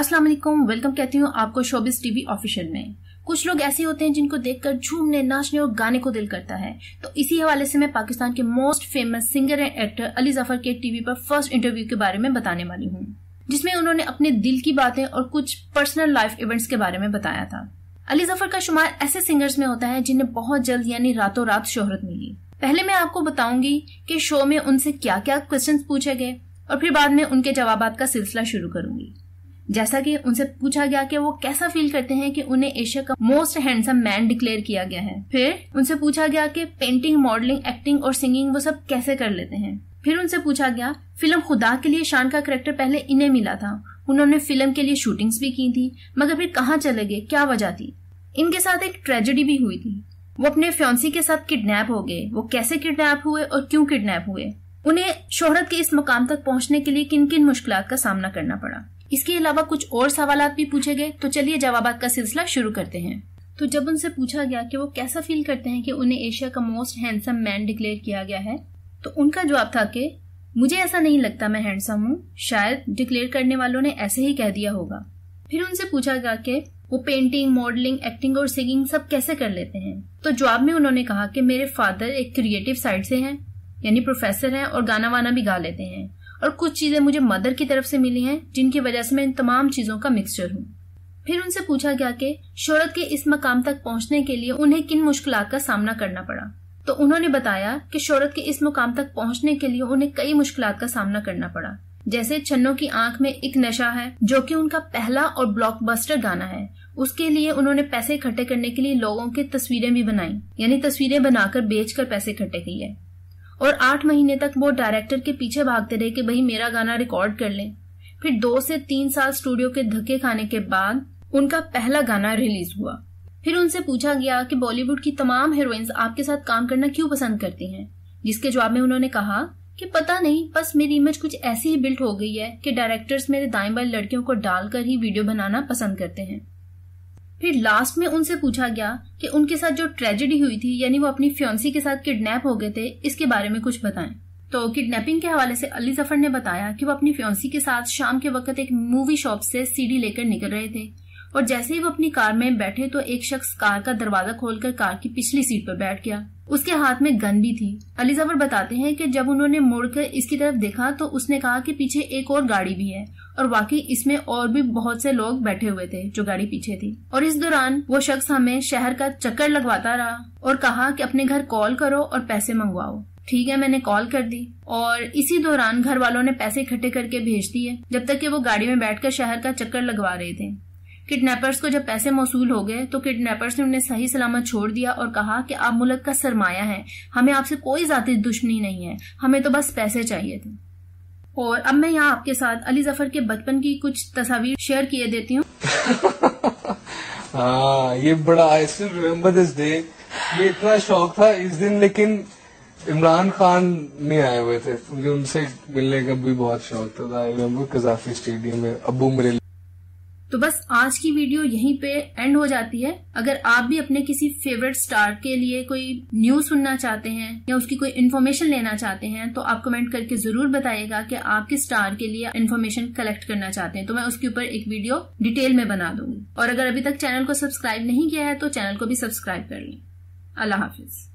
अस्सलाम वालेकुम वेलकम कहती हूँ आपको शोबिस टीवी ऑफिशियल में कुछ लोग ऐसे होते हैं जिनको देखकर झूमने नाचने और गाने को दिल करता है तो इसी हवाले से मैं पाकिस्तान के most famous singer and actor Ali Zafar के टीवी पर फर्स्ट इंटरव्यू के बारे में बताने वाली हूँ जिसमें उन्होंने अपने दिल की बातें और कुछ पर्सनल लाइफ इवेंट्स के बारे में बताया था अली जफर का शुमार ऐसे सिंगर्स में होता है जिन्हें बहुत जल्द यानी रातों रात शोहरत मिली पहले मैं आपको बताऊंगी कि शो में उनसे क्या क्या क्वेश्चन पूछे गए और फिर बाद में उनके जवाब का सिलसिला शुरू करूंगी जैसा कि उनसे पूछा गया कि वो कैसा फील करते हैं कि उन्हें एशिया का मोस्ट हैंडसम मैन डिक्लेयर किया गया है फिर उनसे पूछा गया कि पेंटिंग मॉडलिंग एक्टिंग और सिंगिंग वो सब कैसे कर लेते हैं फिर उनसे पूछा गया फिल्म खुदा के लिए शान का करेक्टर पहले इन्हें मिला था उन्होंने फिल्म के लिए शूटिंग्स भी की थी मगर फिर कहाँ चले गए क्या वजह थी इनके साथ एक ट्रेजेडी भी हुई थी वो अपने फ्योन्सी के साथ किडनैप हो गए वो कैसे किडनैप हुए और क्यों किडनैप हुए उन्हें शोहरत के इस मुकाम तक पहुंचने के लिए किन किन मुश्किल का सामना करना पड़ा इसके अलावा कुछ और सवाल भी पूछे गए तो चलिए जवाब का सिलसिला शुरू करते हैं तो जब उनसे पूछा गया कि वो कैसा फील करते हैं कि उन्हें एशिया का मोस्ट हैंडसम मैन डिक्लेयर किया गया है तो उनका जवाब था कि मुझे ऐसा नहीं लगता मैं हैंडसम हूँ शायद डिक्लेयर करने वालों ने ऐसे ही कह दिया होगा फिर उनसे पूछा गया कि वो पेंटिंग मॉडलिंग एक्टिंग और सिंगिंग सब कैसे कर लेते हैं तो जवाब में उन्होंने कहा कि मेरे फादर एक क्रिएटिव साइड से हैं यानी प्रोफेसर हैं और गाना वाना भी गा लेते हैं और कुछ चीजें मुझे मदर की तरफ से मिली हैं जिनकी वजह से मैं इन तमाम चीजों का मिक्सचर हूँ फिर उनसे पूछा गया कि शोहरत के इस मकाम तक पहुंचने के लिए उन्हें किन मुश्किल का सामना करना पड़ा तो उन्होंने बताया कि शोहरत के इस मुकाम तक पहुंचने के लिए उन्हें कई मुश्किल का सामना करना पड़ा जैसे छन्नों की आंख में एक नशा है जो कि उनका पहला और ब्लॉकबस्टर गाना है उसके लिए उन्होंने पैसे इकट्ठे करने के लिए लोगों की तस्वीरें भी बनाई यानी तस्वीरें बनाकर बेचकर पैसे इकट्ठे किए और आठ महीने तक वो डायरेक्टर के पीछे भागते रहे कि भाई मेरा गाना रिकॉर्ड कर लें फिर दो से तीन साल स्टूडियो के धक्के खाने के बाद उनका पहला गाना रिलीज हुआ फिर उनसे पूछा गया कि बॉलीवुड की तमाम हीरोइंस आपके साथ काम करना क्यों पसंद करती हैं जिसके जवाब में उन्होंने कहा कि पता नहीं बस मेरी इमेज कुछ ऐसी ही बिल्ट हो गई है कि डायरेक्टर्स मेरे दाएं बाएं लड़कियों को डालकर ही वीडियो बनाना पसंद करते हैं फिर लास्ट में उनसे पूछा गया कि उनके साथ जो ट्रेजेडी हुई थी यानी वो अपनी फ्योन्सी के साथ किडनैप हो गए थे इसके बारे में कुछ बताएं तो किडनैपिंग के हवाले से अली जफर ने बताया कि वो अपनी फ्योन्सी के साथ शाम के वक्त एक मूवी शॉप से सीडी लेकर निकल रहे थे और जैसे ही वो अपनी कार में बैठे तो एक शख्स कार का दरवाजा खोलकर कार की पिछली सीट पर बैठ गया उसके हाथ में गन भी थी अलीजावर बताते हैं कि जब उन्होंने मुड़कर इसकी तरफ देखा तो उसने कहा कि पीछे एक और गाड़ी भी है और वाकई इसमें और भी बहुत से लोग बैठे हुए थे जो गाड़ी पीछे थी और इस दौरान वो शख्स हमें शहर का चक्कर लगवाता रहा और कहा कि अपने घर कॉल करो और पैसे मंगवाओ ठीक है मैंने कॉल कर दी और इसी दौरान घर वालों ने पैसे इकट्ठे करके भेज दिए जब तक कि वो गाड़ी में बैठकर शहर का चक्कर लगवा रहे थे किडनैपर्स को जब पैसे मौसू हो गए तो किडनैपर्स ने उन्हें सही सलामत छोड़ दिया और कहा कि आप मुल्क का सरमाया है हमें आपसे कोई जाती दुश्मनी नहीं है हमें तो बस पैसे चाहिए थे और अब मैं यहाँ आपके साथ अली जफर के बचपन की कुछ तस्वीर शेयर किए देती हूँ हाँ, ये बड़ा आई रिमेम्बर दिस डे ये इतना शौक था इस दिन लेकिन इमरान खान नहीं आए हुए थे मुझे उनसे मिलने का भी बहुत शौक था आई रिमेम्बर कजाफी स्टेडियम में अबू मेरे तो बस आज की वीडियो यहीं पे एंड हो जाती है अगर आप भी अपने किसी फेवरेट स्टार के लिए कोई न्यूज सुनना चाहते हैं या उसकी कोई इन्फॉर्मेशन लेना चाहते हैं तो आप कमेंट करके जरूर बताइएगा कि आप किस स्टार के लिए इन्फॉर्मेशन कलेक्ट करना चाहते हैं तो मैं उसके ऊपर एक वीडियो डिटेल में बना दूंगी और अगर अभी तक चैनल को सब्सक्राइब नहीं किया है तो चैनल को भी सब्सक्राइब कर लें अल्लाह हाफिज़